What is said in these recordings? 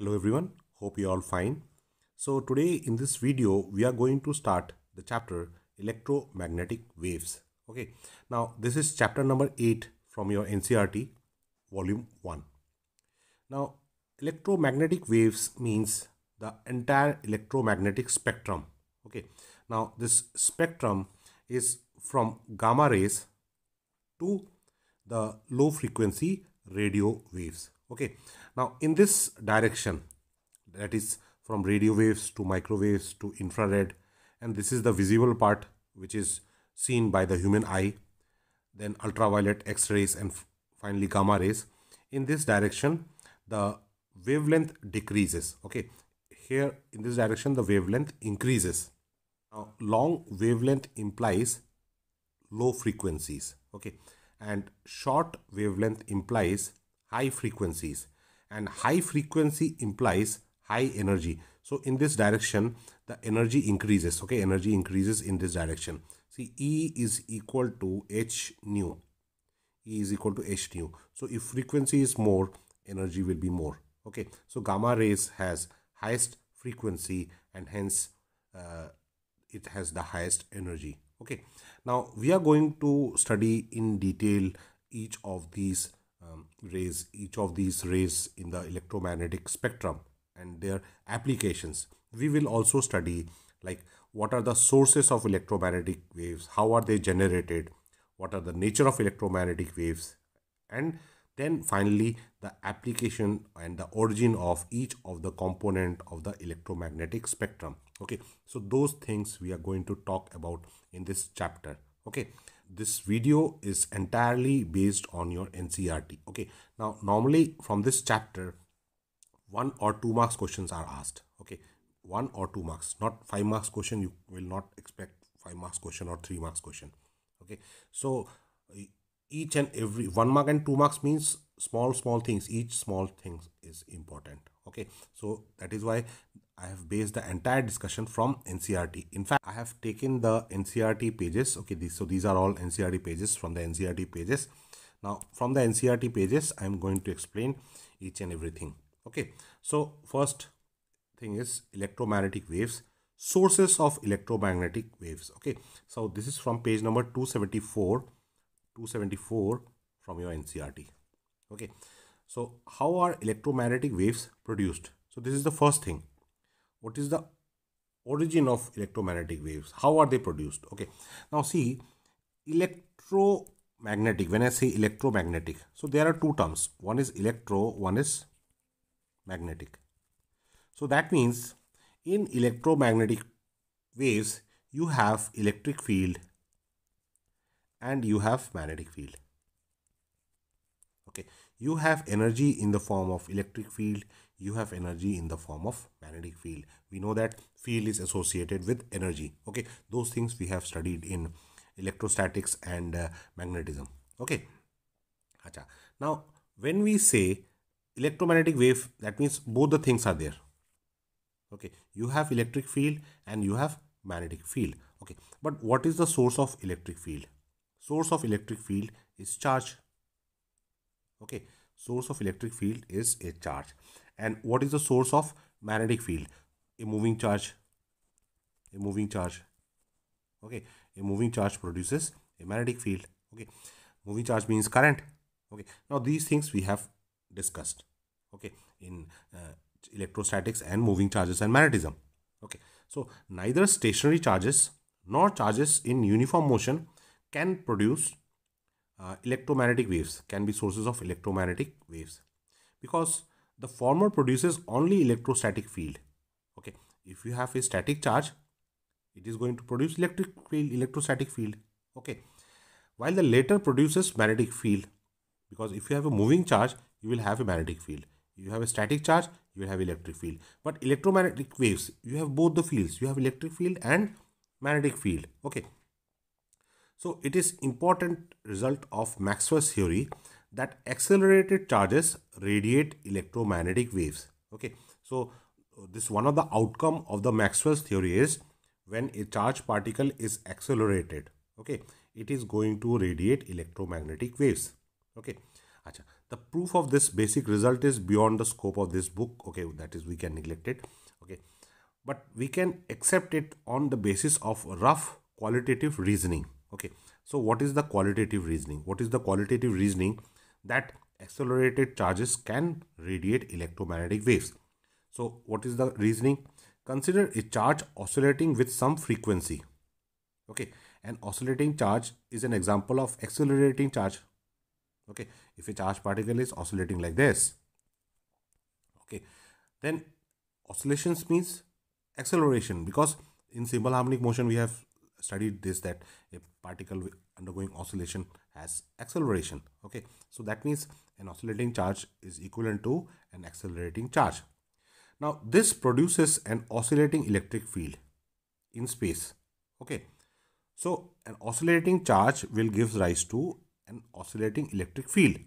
Hello everyone, hope you all fine. So today in this video we are going to start the chapter electromagnetic waves. Okay, now this is chapter number 8 from your NCRT volume 1. Now electromagnetic waves means the entire electromagnetic spectrum. Okay, now this spectrum is from gamma rays to the low frequency radio waves okay now in this direction that is from radio waves to microwaves to infrared and this is the visible part which is seen by the human eye then ultraviolet x-rays and finally gamma rays in this direction the wavelength decreases okay here in this direction the wavelength increases now long wavelength implies low frequencies okay and short wavelength implies high frequencies and high frequency implies high energy so in this direction the energy increases okay energy increases in this direction see e is equal to h nu e is equal to h nu so if frequency is more energy will be more okay so gamma rays has highest frequency and hence uh, it has the highest energy okay now we are going to study in detail each of these um, rays, each of these rays in the electromagnetic spectrum and their applications. We will also study like what are the sources of electromagnetic waves, how are they generated, what are the nature of electromagnetic waves, and then finally the application and the origin of each of the component of the electromagnetic spectrum. Okay, so those things we are going to talk about in this chapter. Okay this video is entirely based on your NCRT. Okay, now normally from this chapter, one or two marks questions are asked. Okay, one or two marks, not five marks question. You will not expect five marks question or three marks question. Okay, so each and every one mark and two marks means small small things each small thing is important okay so that is why I have based the entire discussion from NCRT. In fact, I have taken the NCRT pages. Okay, these, so these are all NCRT pages from the NCRT pages. Now, from the NCRT pages, I am going to explain each and everything. Okay, so first thing is electromagnetic waves, sources of electromagnetic waves. Okay, so this is from page number 274, 274 from your NCRT. Okay, so how are electromagnetic waves produced? So this is the first thing what is the origin of electromagnetic waves how are they produced okay now see electromagnetic when i say electromagnetic so there are two terms one is electro one is magnetic so that means in electromagnetic waves you have electric field and you have magnetic field okay you have energy in the form of electric field you have energy in the form of magnetic field we know that field is associated with energy okay those things we have studied in electrostatics and uh, magnetism okay now when we say electromagnetic wave that means both the things are there okay you have electric field and you have magnetic field okay but what is the source of electric field source of electric field is charge okay source of electric field is a charge and what is the source of magnetic field a moving charge a moving charge okay a moving charge produces a magnetic field okay moving charge means current okay now these things we have discussed okay in uh, electrostatics and moving charges and magnetism okay so neither stationary charges nor charges in uniform motion can produce uh, electromagnetic waves can be sources of electromagnetic waves because the former produces only electrostatic field okay if you have a static charge it is going to produce electric field electrostatic field okay while the latter produces magnetic field because if you have a moving charge you will have a magnetic field if you have a static charge you will have electric field but electromagnetic waves you have both the fields you have electric field and magnetic field okay so it is important result of maxwell's theory that accelerated charges radiate electromagnetic waves okay so this one of the outcome of the maxwell's theory is when a charged particle is accelerated okay it is going to radiate electromagnetic waves okay Achha. the proof of this basic result is beyond the scope of this book okay that is we can neglect it okay but we can accept it on the basis of rough qualitative reasoning okay so what is the qualitative reasoning what is the qualitative reasoning that accelerated charges can radiate electromagnetic waves. So what is the reasoning? Consider a charge oscillating with some frequency. Okay, an oscillating charge is an example of accelerating charge. Okay, if a charge particle is oscillating like this. Okay, then oscillations means acceleration because in simple harmonic motion we have studied this that a particle undergoing oscillation as acceleration okay so that means an oscillating charge is equivalent to an accelerating charge now this produces an oscillating electric field in space okay so an oscillating charge will give rise to an oscillating electric field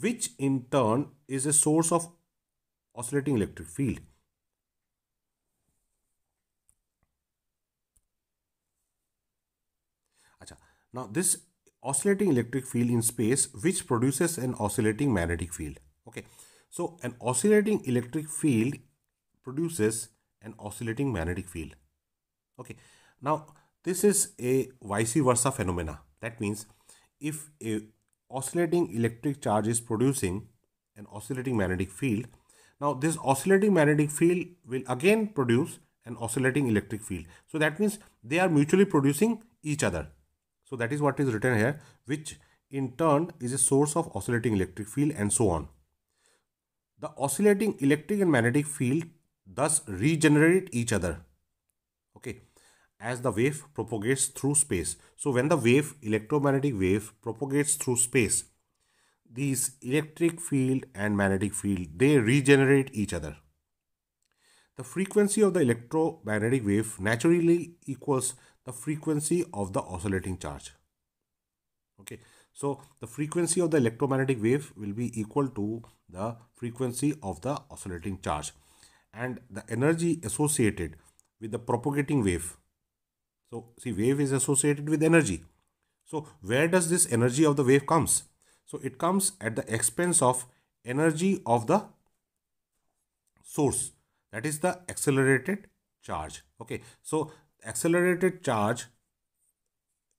which in turn is a source of oscillating electric field Now this oscillating electric field in space which produces an oscillating magnetic field. Okay, so an oscillating electric field produces an oscillating magnetic field. Okay, now this is a vice versa phenomena. That means if a oscillating electric charge is producing an oscillating magnetic field, now this oscillating magnetic field will again produce an oscillating electric field. So that means they are mutually producing each other. So that is what is written here, which in turn is a source of oscillating electric field and so on. The oscillating electric and magnetic field thus regenerate each other. Okay, as the wave propagates through space. So when the wave, electromagnetic wave propagates through space, these electric field and magnetic field, they regenerate each other. The frequency of the electromagnetic wave naturally equals the frequency of the oscillating charge okay so the frequency of the electromagnetic wave will be equal to the frequency of the oscillating charge and the energy associated with the propagating wave so see wave is associated with energy so where does this energy of the wave comes so it comes at the expense of energy of the source that is the accelerated charge okay so accelerated charge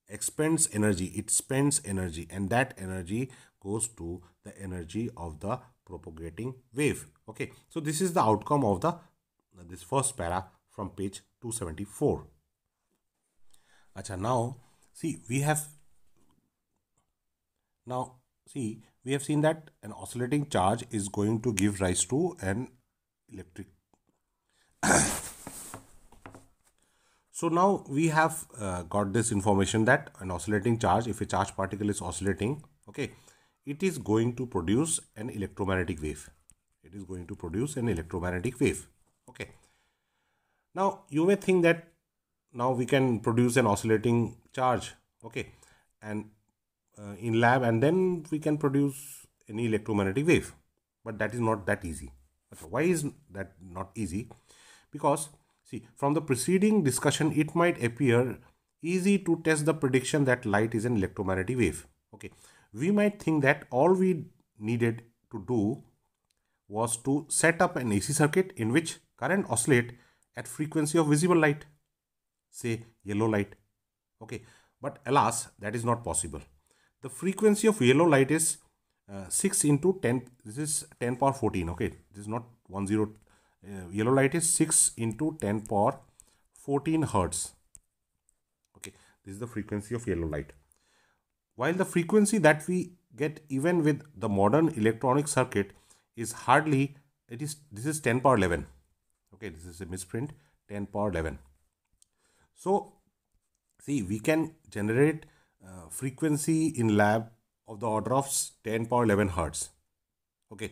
expends energy it spends energy and that energy goes to the energy of the propagating wave okay so this is the outcome of the this first para from page 274 acha now see we have now see we have seen that an oscillating charge is going to give rise to an electric so now we have uh, got this information that an oscillating charge, if a charge particle is oscillating, okay, it is going to produce an electromagnetic wave. It is going to produce an electromagnetic wave. Okay. Now you may think that now we can produce an oscillating charge. Okay. And uh, in lab and then we can produce any electromagnetic wave. But that is not that easy. Okay. Why is that not easy? Because See, from the preceding discussion, it might appear easy to test the prediction that light is an electromagnetic wave. Okay, we might think that all we needed to do was to set up an AC circuit in which current oscillate at frequency of visible light, say yellow light. Okay, but alas, that is not possible. The frequency of yellow light is uh, 6 into 10, this is 10 power 14, okay, this is not 10 uh, yellow light is 6 into 10 power 14 hertz okay this is the frequency of yellow light while the frequency that we get even with the modern electronic circuit is hardly it is this is 10 power 11 okay this is a misprint 10 power 11 so see we can generate uh, frequency in lab of the order of 10 power 11 hertz okay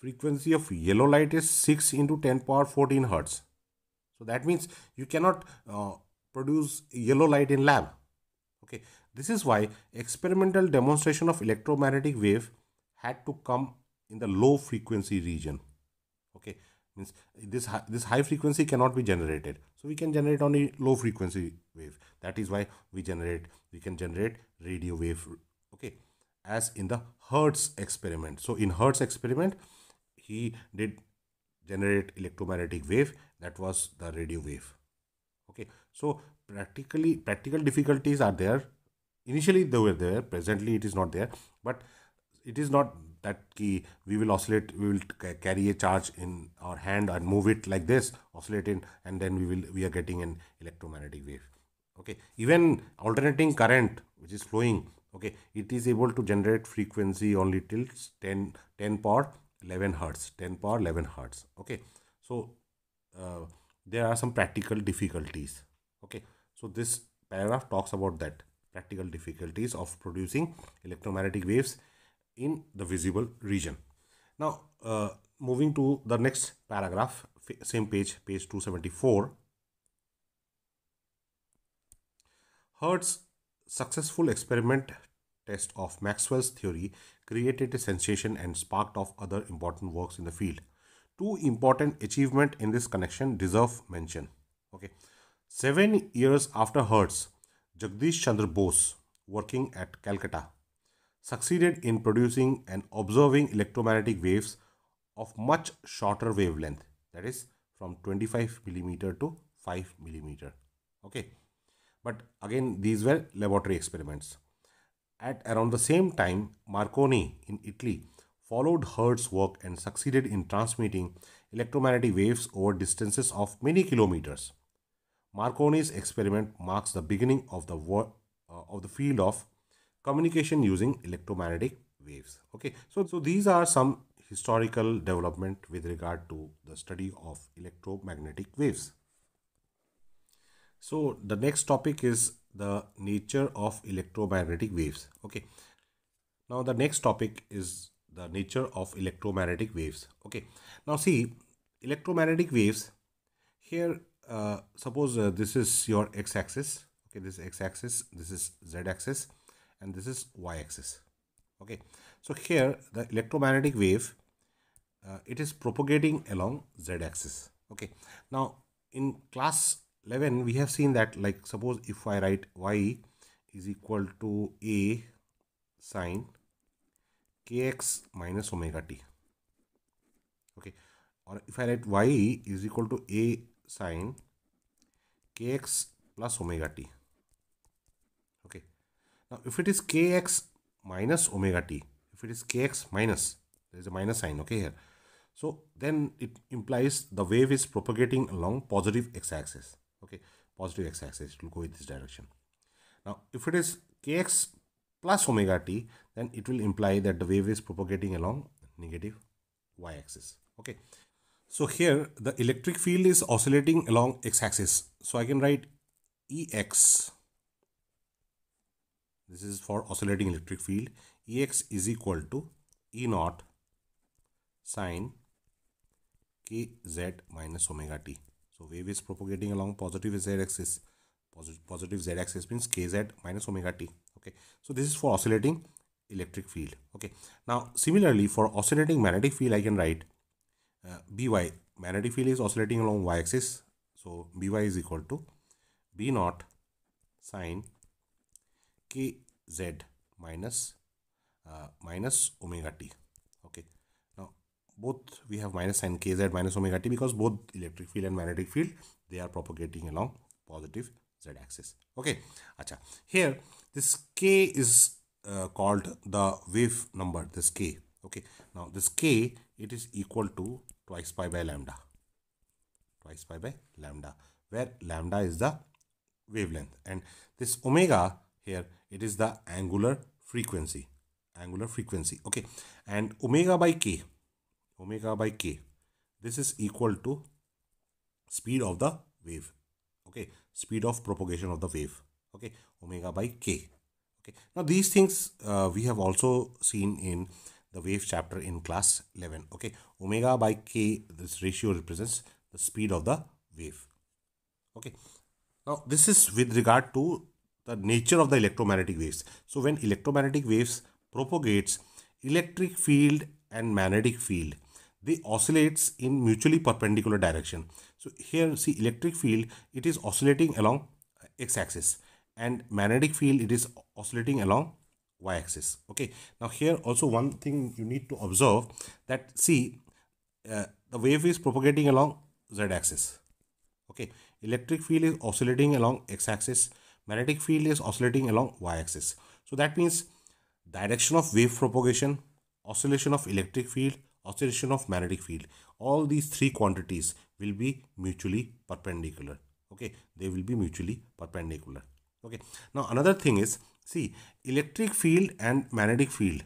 frequency of yellow light is 6 into 10 power 14 hertz so that means you cannot uh, produce yellow light in lab okay this is why experimental demonstration of electromagnetic wave had to come in the low frequency region okay means this high, this high frequency cannot be generated so we can generate only low frequency wave that is why we generate we can generate radio wave okay as in the hertz experiment so in hertz experiment he did generate electromagnetic wave that was the radio wave okay so practically practical difficulties are there initially they were there presently it is not there but it is not that key we will oscillate we will carry a charge in our hand and move it like this oscillate in and then we will we are getting an electromagnetic wave okay even alternating current which is flowing okay it is able to generate frequency only till 10 10 power 11 hertz 10 power 11 hertz okay so uh, there are some practical difficulties okay so this paragraph talks about that practical difficulties of producing electromagnetic waves in the visible region now uh, moving to the next paragraph same page page 274 hertz successful experiment test of maxwell's theory created a sensation and sparked off other important works in the field. Two important achievements in this connection deserve mention. Okay. Seven years after Hertz, Jagdish Chandra Bose, working at Calcutta, succeeded in producing and observing electromagnetic waves of much shorter wavelength, that is from 25 millimeter to 5 millimeter. Okay. But again, these were laboratory experiments. At around the same time, Marconi in Italy followed Hertz's work and succeeded in transmitting electromagnetic waves over distances of many kilometers. Marconi's experiment marks the beginning of the uh, of the field of communication using electromagnetic waves. Okay, so, so these are some historical development with regard to the study of electromagnetic waves. So the next topic is the nature of electromagnetic waves okay now the next topic is the nature of electromagnetic waves okay now see electromagnetic waves here uh, suppose uh, this is your x-axis okay this is x-axis this is z-axis and this is y-axis okay so here the electromagnetic wave uh, it is propagating along z-axis okay now in class 11 we have seen that like suppose if I write y is equal to a sine kx minus omega t okay or if I write y is equal to a sine kx plus omega t okay now if it is kx minus omega t if it is kx minus there is a minus sign okay here so then it implies the wave is propagating along positive x-axis okay positive x-axis it will go in this direction now if it is kx plus omega t then it will imply that the wave is propagating along negative y-axis okay so here the electric field is oscillating along x-axis so i can write ex this is for oscillating electric field ex is equal to e naught sine kz minus omega t so wave is propagating along positive z-axis. Positive, positive z-axis means kz minus omega t. Okay. So this is for oscillating electric field. Okay. Now similarly for oscillating magnetic field, I can write uh, by. Magnetic field is oscillating along y-axis. So by is equal to b naught sine kz minus uh, minus omega t both we have minus sign kz minus omega t because both electric field and magnetic field they are propagating along positive z axis okay acha here this k is uh, called the wave number this k okay now this k it is equal to twice pi by lambda twice pi by lambda where lambda is the wavelength and this omega here it is the angular frequency angular frequency okay and omega by k omega by k. This is equal to speed of the wave. Okay, speed of propagation of the wave. Okay, omega by k. Okay, now these things uh, we have also seen in the wave chapter in class 11. Okay, omega by k, this ratio represents the speed of the wave. Okay, now this is with regard to the nature of the electromagnetic waves. So when electromagnetic waves propagates, electric field and magnetic field they oscillates in mutually perpendicular direction. So here see electric field, it is oscillating along x-axis and magnetic field, it is oscillating along y-axis. Okay. Now here also one thing you need to observe that see uh, the wave is propagating along z-axis. Okay. Electric field is oscillating along x-axis. Magnetic field is oscillating along y-axis. So that means direction of wave propagation, oscillation of electric field, oscillation of magnetic field all these three quantities will be mutually perpendicular okay they will be mutually perpendicular okay now another thing is see electric field and magnetic field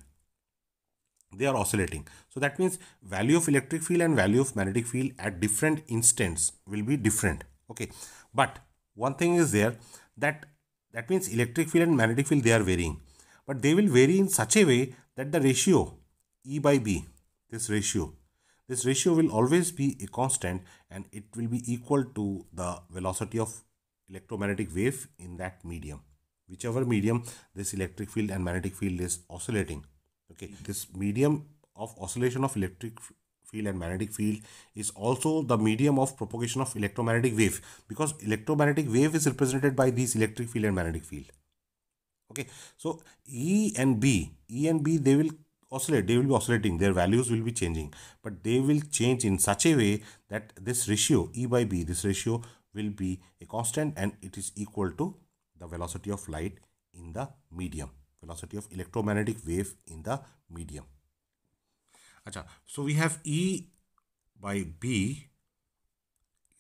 they are oscillating so that means value of electric field and value of magnetic field at different instants will be different okay but one thing is there that that means electric field and magnetic field they are varying but they will vary in such a way that the ratio e by b this ratio. This ratio will always be a constant and it will be equal to the velocity of electromagnetic wave in that medium. Whichever medium this electric field and magnetic field is oscillating. Okay, this medium of oscillation of electric field and magnetic field is also the medium of propagation of electromagnetic wave because electromagnetic wave is represented by these electric field and magnetic field okay so e and b e and b they will oscillate they will be oscillating their values will be changing but they will change in such a way that this ratio e by b this ratio will be a constant and it is equal to the velocity of light in the medium velocity of electromagnetic wave in the medium Achha, so we have e by b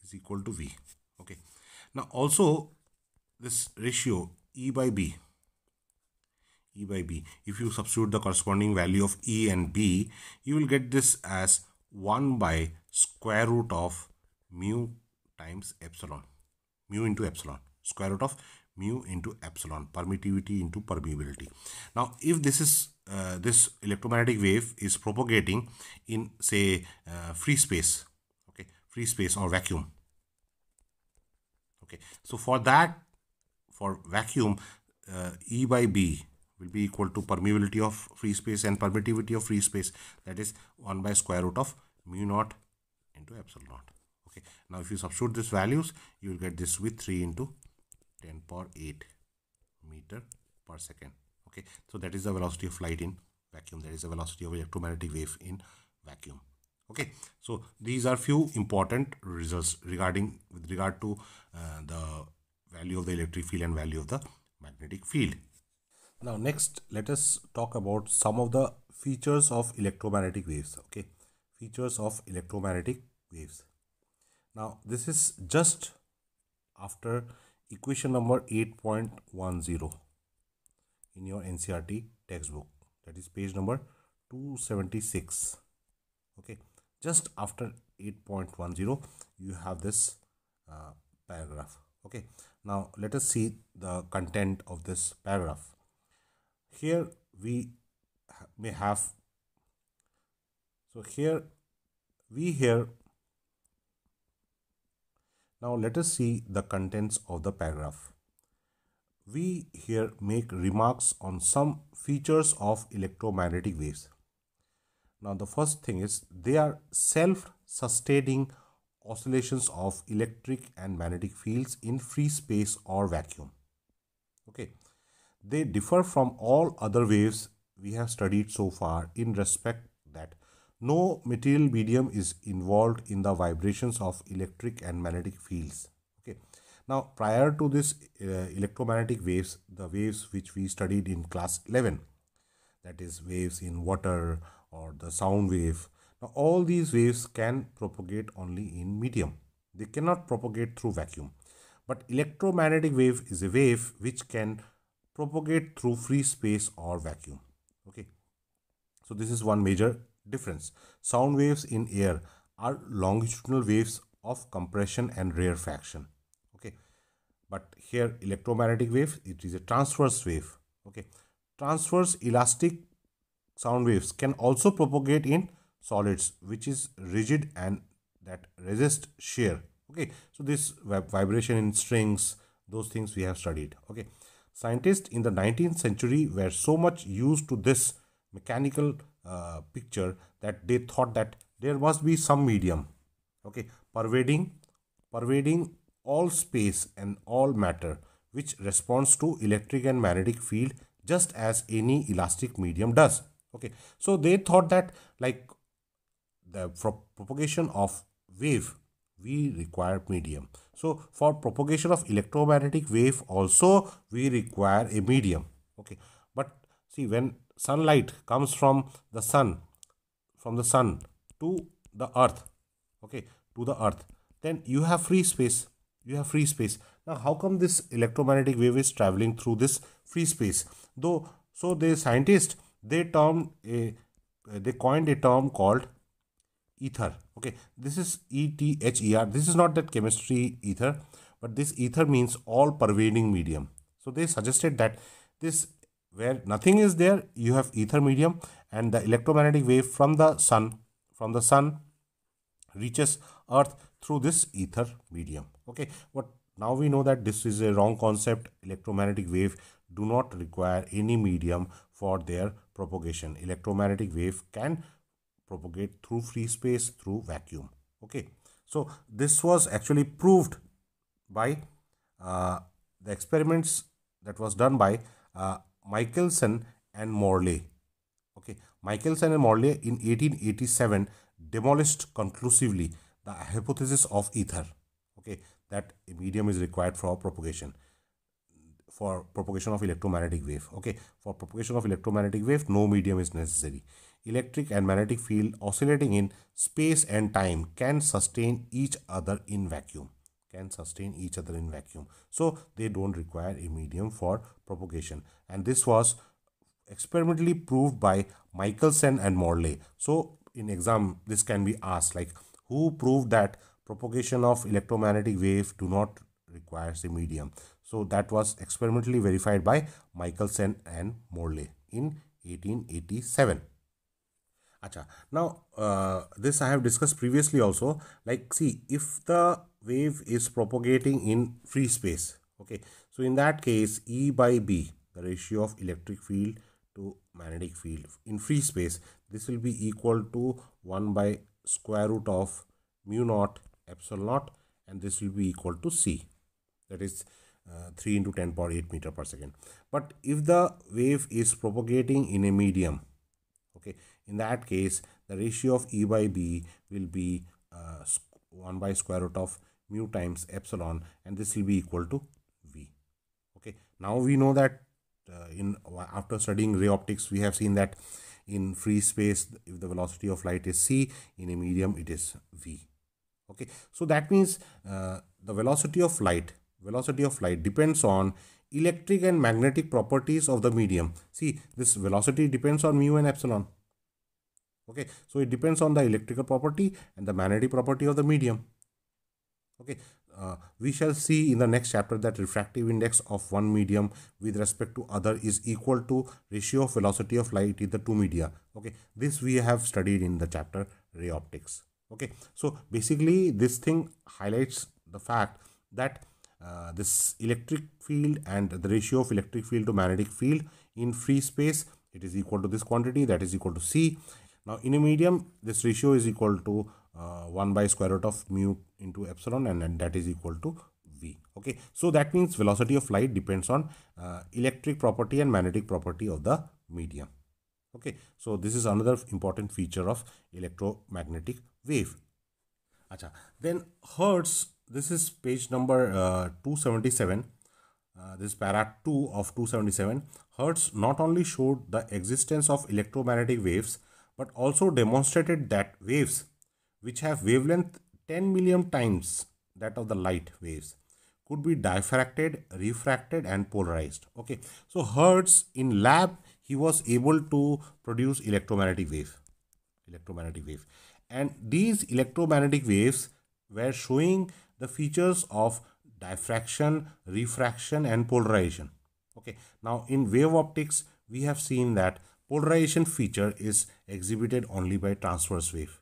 is equal to v okay now also this ratio e by b e by b. If you substitute the corresponding value of e and b, you will get this as 1 by square root of mu times epsilon, mu into epsilon, square root of mu into epsilon, permittivity into permeability. Now, if this is uh, this electromagnetic wave is propagating in say uh, free space, okay, free space or vacuum. Okay, so for that, for vacuum, uh, E by B will be equal to permeability of free space and permittivity of free space that is 1 by square root of mu naught into epsilon naught okay now if you substitute these values you will get this with 3 into 10 power 8 meter per second okay so that is the velocity of light in vacuum that is the velocity of electromagnetic wave in vacuum okay so these are few important results regarding with regard to uh, the value of the electric field and value of the magnetic field now next let us talk about some of the features of electromagnetic waves okay features of electromagnetic waves now this is just after equation number 8.10 in your ncrt textbook that is page number 276 okay just after 8.10 you have this uh, paragraph okay now let us see the content of this paragraph here we may have so here we here now let us see the contents of the paragraph we here make remarks on some features of electromagnetic waves now the first thing is they are self-sustaining oscillations of electric and magnetic fields in free space or vacuum okay they differ from all other waves we have studied so far in respect that no material medium is involved in the vibrations of electric and magnetic fields. Okay. Now, prior to this uh, electromagnetic waves, the waves which we studied in class 11, that is waves in water or the sound wave. Now, all these waves can propagate only in medium. They cannot propagate through vacuum. But electromagnetic wave is a wave which can propagate through free space or vacuum okay so this is one major difference sound waves in air are longitudinal waves of compression and rarefaction okay but here electromagnetic wave it is a transverse wave okay transverse elastic sound waves can also propagate in solids which is rigid and that resist shear okay so this vibration in strings those things we have studied okay Scientists in the 19th century were so much used to this mechanical uh, picture that they thought that there must be some medium, okay, pervading, pervading all space and all matter which responds to electric and magnetic field just as any elastic medium does. Okay, so they thought that like the propagation of wave, we require medium. So for propagation of electromagnetic wave also we require a medium. Okay. But see when sunlight comes from the sun, from the sun to the earth, okay, to the earth, then you have free space. You have free space. Now how come this electromagnetic wave is traveling through this free space? Though so the scientists they termed a they coined a term called ether okay this is ether this is not that chemistry ether but this ether means all pervading medium so they suggested that this where nothing is there you have ether medium and the electromagnetic wave from the sun from the sun reaches earth through this ether medium okay but now we know that this is a wrong concept electromagnetic wave do not require any medium for their propagation electromagnetic wave can propagate through free space through vacuum okay so this was actually proved by uh, the experiments that was done by uh, Michelson and Morley. Okay, Michelson and Morley in 1887 demolished conclusively the hypothesis of ether. Okay, that a medium is required for propagation, for propagation of electromagnetic wave. Okay, for propagation of electromagnetic wave, no medium is necessary electric and magnetic field oscillating in space and time can sustain each other in vacuum can sustain each other in vacuum so they don't require a medium for propagation and this was experimentally proved by michelson and morley so in exam this can be asked like who proved that propagation of electromagnetic wave do not requires a medium so that was experimentally verified by michelson and morley in 1887 now, uh, this I have discussed previously also. Like, see, if the wave is propagating in free space, okay, so in that case, E by B, the ratio of electric field to magnetic field in free space, this will be equal to 1 by square root of mu naught epsilon naught and this will be equal to C. That is uh, 3 into 10 power 8 meter per second. But if the wave is propagating in a medium, okay, in that case, the ratio of E by B will be uh, 1 by square root of mu times epsilon and this will be equal to V. Okay, now we know that uh, in uh, after studying ray optics, we have seen that in free space, if the velocity of light is C, in a medium it is V. Okay, so that means uh, the velocity of light, velocity of light depends on electric and magnetic properties of the medium. See, this velocity depends on mu and epsilon okay so it depends on the electrical property and the magnetic property of the medium okay uh, we shall see in the next chapter that refractive index of one medium with respect to other is equal to ratio of velocity of light in the two media okay this we have studied in the chapter ray optics okay so basically this thing highlights the fact that uh, this electric field and the ratio of electric field to magnetic field in free space it is equal to this quantity that is equal to c now in a medium, this ratio is equal to uh, 1 by square root of mu into epsilon and that is equal to v. Okay, so that means velocity of light depends on uh, electric property and magnetic property of the medium. Okay, so this is another important feature of electromagnetic wave. Acha. Then Hertz, this is page number uh, 277. Uh, this para 2 of 277. Hertz not only showed the existence of electromagnetic waves but also demonstrated that waves which have wavelength 10 million times that of the light waves could be diffracted, refracted and polarized. Okay, so Hertz in lab he was able to produce electromagnetic wave, electromagnetic wave and these electromagnetic waves were showing the features of diffraction, refraction and polarization. Okay, now in wave optics we have seen that polarization feature is exhibited only by transverse wave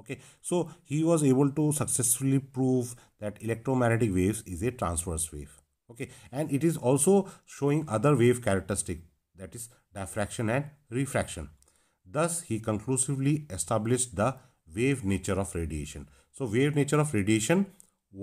okay so he was able to successfully prove that electromagnetic waves is a transverse wave okay and it is also showing other wave characteristic that is diffraction and refraction thus he conclusively established the wave nature of radiation so wave nature of radiation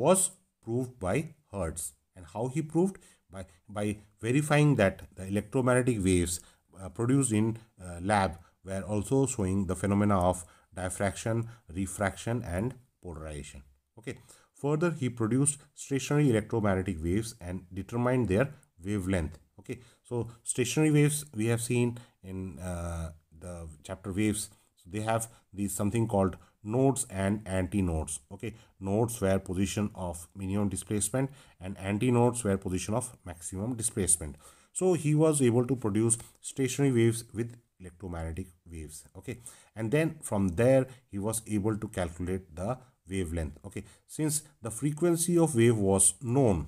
was proved by hertz and how he proved by by verifying that the electromagnetic waves uh, produced in uh, lab were also showing the phenomena of diffraction, refraction and polarization. Okay. Further, he produced stationary electromagnetic waves and determined their wavelength. Okay. So, stationary waves we have seen in uh, the chapter waves. So they have these something called nodes and anti-nodes. Okay. Nodes were position of minimum displacement and anti-nodes were position of maximum displacement so he was able to produce stationary waves with electromagnetic waves okay and then from there he was able to calculate the wavelength okay since the frequency of wave was known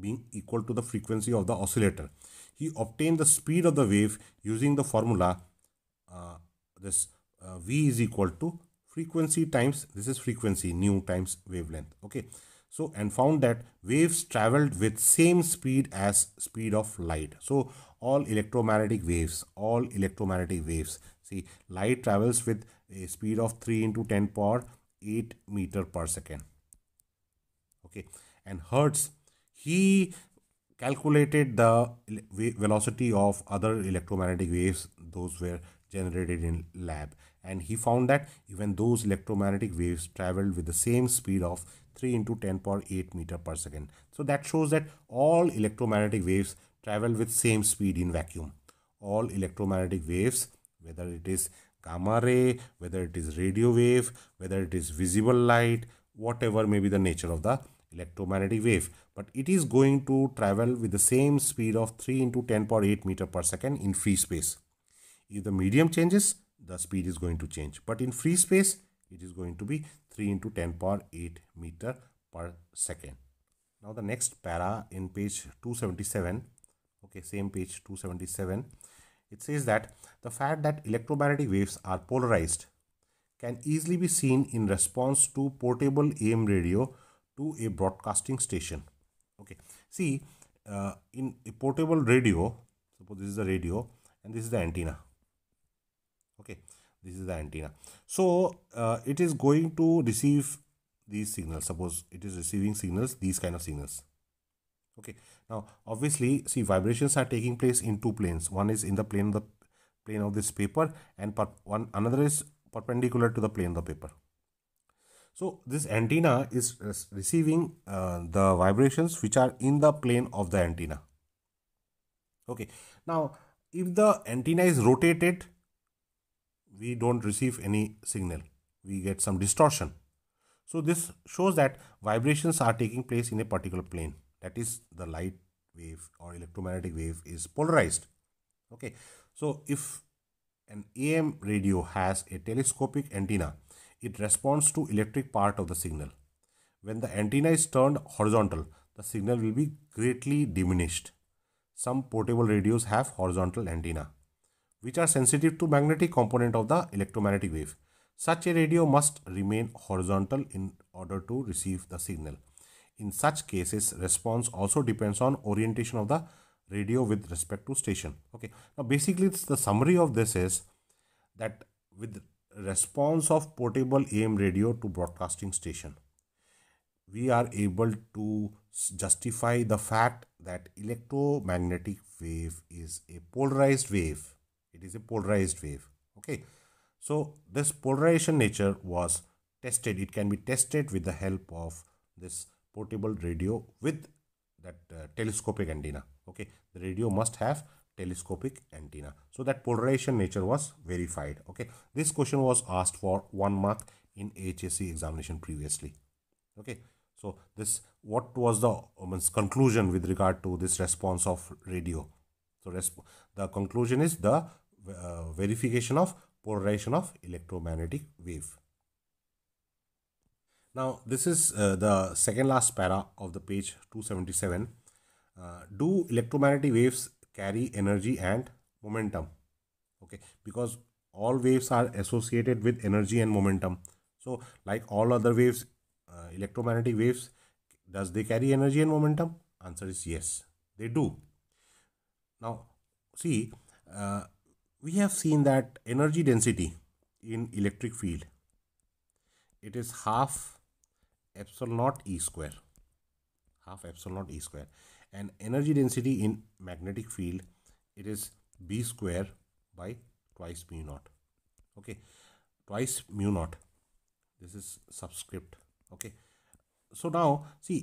being equal to the frequency of the oscillator he obtained the speed of the wave using the formula uh, this uh, v is equal to frequency times this is frequency nu times wavelength okay so and found that waves traveled with same speed as speed of light so all electromagnetic waves all electromagnetic waves see light travels with a speed of 3 into 10 power 8 meter per second okay and hertz he calculated the velocity of other electromagnetic waves those were generated in lab and he found that even those electromagnetic waves traveled with the same speed of 3 into 10 power 8 meter per second. So that shows that all electromagnetic waves travel with same speed in vacuum. All electromagnetic waves, whether it is gamma ray, whether it is radio wave, whether it is visible light, whatever may be the nature of the electromagnetic wave but it is going to travel with the same speed of 3 into 10 power 8 meter per second in free space if the medium changes the speed is going to change but in free space it is going to be 3 into 10 power 8 meter per second. Now the next para in page 277, okay, same page 277, it says that the fact that electromagnetic waves are polarized can easily be seen in response to portable AM radio to a broadcasting station. Okay, see uh, in a portable radio, suppose this is the radio and this is the antenna. Okay, this is the antenna so uh, it is going to receive these signals suppose it is receiving signals these kind of signals okay now obviously see vibrations are taking place in two planes one is in the plane of the plane of this paper and one another is perpendicular to the plane of the paper so this antenna is receiving uh, the vibrations which are in the plane of the antenna okay now if the antenna is rotated we don't receive any signal. We get some distortion. So this shows that vibrations are taking place in a particular plane. That is the light wave or electromagnetic wave is polarized. Okay. So if an AM radio has a telescopic antenna, it responds to electric part of the signal. When the antenna is turned horizontal, the signal will be greatly diminished. Some portable radios have horizontal antenna which are sensitive to magnetic component of the electromagnetic wave. Such a radio must remain horizontal in order to receive the signal. In such cases, response also depends on orientation of the radio with respect to station. Okay. Now, basically, the summary of this is that with response of portable AM radio to broadcasting station, we are able to justify the fact that electromagnetic wave is a polarized wave it is a polarized wave. Okay. So this polarization nature was tested. It can be tested with the help of this portable radio with that uh, telescopic antenna. Okay. The radio must have telescopic antenna. So that polarization nature was verified. Okay. This question was asked for one mark in HSC examination previously. Okay. So this what was the woman's conclusion with regard to this response of radio? So the conclusion is the uh, verification of polarization of electromagnetic wave. Now this is uh, the second last para of the page 277. Uh, do electromagnetic waves carry energy and momentum? Okay, because all waves are associated with energy and momentum. So like all other waves, uh, electromagnetic waves, does they carry energy and momentum? Answer is yes, they do. Now see, uh, we have seen that energy density in electric field it is half epsilon naught e square half epsilon naught e square and energy density in magnetic field it is b square by twice mu naught okay twice mu naught this is subscript okay so now see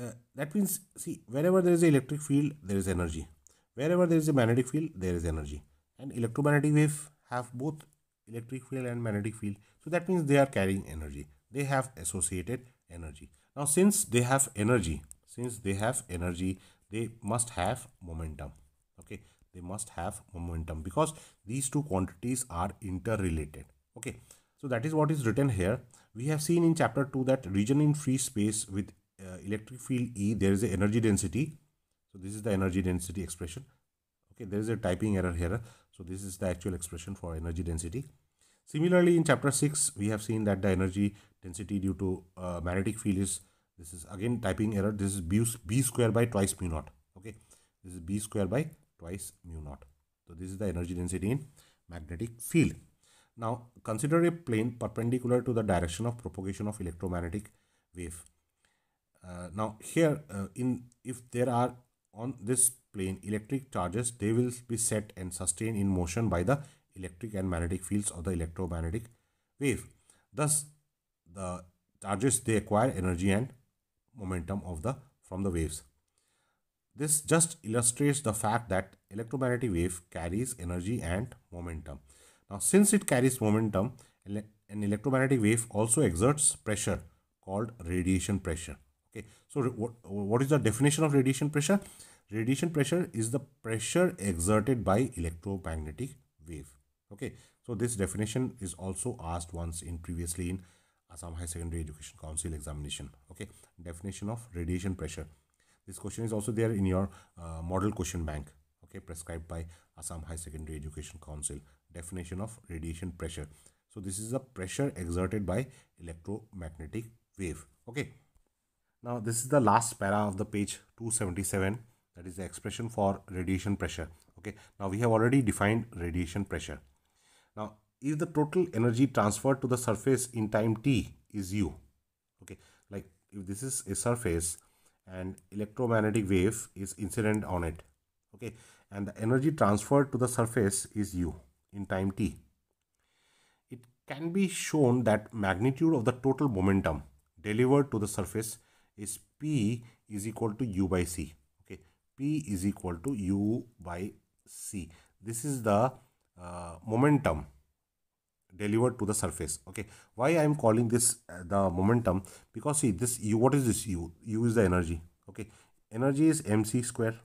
uh, that means see wherever there is an electric field there is energy wherever there is a magnetic field there is energy and electromagnetic wave have both electric field and magnetic field so that means they are carrying energy they have associated energy now since they have energy since they have energy they must have momentum okay they must have momentum because these two quantities are interrelated okay so that is what is written here we have seen in chapter 2 that region in free space with uh, electric field E there is a energy density so this is the energy density expression okay there is a typing error here so this is the actual expression for energy density similarly in chapter 6 we have seen that the energy density due to uh, magnetic field is this is again typing error this is b, b square by twice mu naught okay this is b square by twice mu naught so this is the energy density in magnetic field now consider a plane perpendicular to the direction of propagation of electromagnetic wave uh, now here uh, in if there are on this plane electric charges they will be set and sustained in motion by the electric and magnetic fields of the electromagnetic wave thus the charges they acquire energy and momentum of the from the waves this just illustrates the fact that electromagnetic wave carries energy and momentum now since it carries momentum an electromagnetic wave also exerts pressure called radiation pressure okay so what, what is the definition of radiation pressure radiation pressure is the pressure exerted by electromagnetic wave okay so this definition is also asked once in previously in assam high secondary education council examination okay definition of radiation pressure this question is also there in your uh, model question bank okay prescribed by assam high secondary education council definition of radiation pressure so this is the pressure exerted by electromagnetic wave okay now this is the last para of the page 277 that is the expression for radiation pressure. Okay. Now we have already defined radiation pressure. Now if the total energy transferred to the surface in time t is u. Okay. Like if this is a surface and electromagnetic wave is incident on it. Okay. And the energy transferred to the surface is u in time t It can be shown that magnitude of the total momentum delivered to the surface is P is equal to U by C. Okay, P is equal to U by C. This is the uh, momentum delivered to the surface. Okay, why I am calling this uh, the momentum? Because see this U, what is this U? U is the energy. Okay, energy is mc square.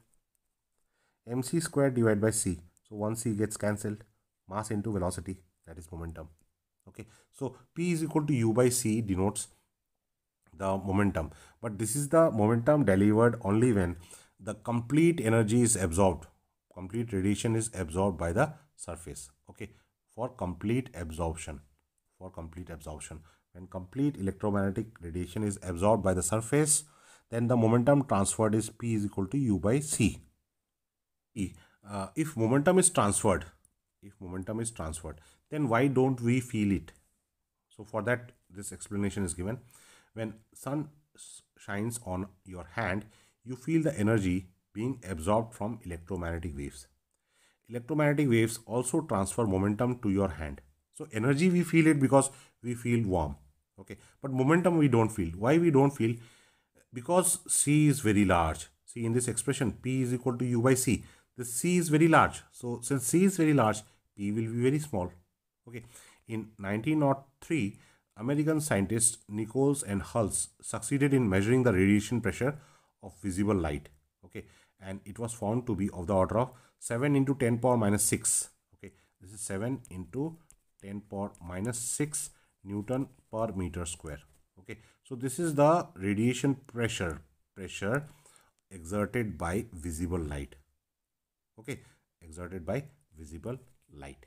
mc square divided by c. So once c gets cancelled. Mass into velocity that is momentum okay so p is equal to u by c denotes the momentum but this is the momentum delivered only when the complete energy is absorbed complete radiation is absorbed by the surface okay for complete absorption for complete absorption when complete electromagnetic radiation is absorbed by the surface then the momentum transferred is p is equal to u by c e uh, if momentum is transferred if momentum is transferred then why don't we feel it so for that this explanation is given when sun shines on your hand, you feel the energy being absorbed from electromagnetic waves. Electromagnetic waves also transfer momentum to your hand. So energy we feel it because we feel warm. Okay, but momentum we don't feel. Why we don't feel? Because C is very large. See in this expression, P is equal to U by C. The C is very large. So since C is very large, P will be very small. Okay, in 1903 American scientists Nichols and Hulse succeeded in measuring the radiation pressure of visible light. Okay, and it was found to be of the order of 7 into 10 power minus 6. Okay, this is 7 into 10 power minus 6 Newton per meter square. Okay, so this is the radiation pressure pressure exerted by visible light. Okay, exerted by visible light.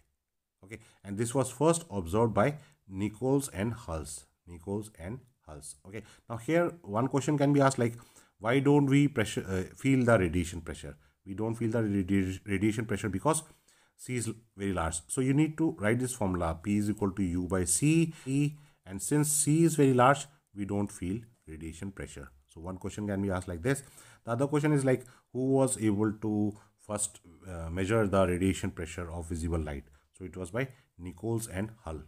Okay, and this was first observed by Nichols and Hulse. Nichols and Hulse. Okay. Now here one question can be asked like why don't we pressure uh, feel the radiation pressure? We don't feel the radi radiation pressure because C is very large. So you need to write this formula P is equal to U by C E and since C is very large we don't feel radiation pressure. So one question can be asked like this. The other question is like who was able to first uh, measure the radiation pressure of visible light? So it was by Nichols and Hull.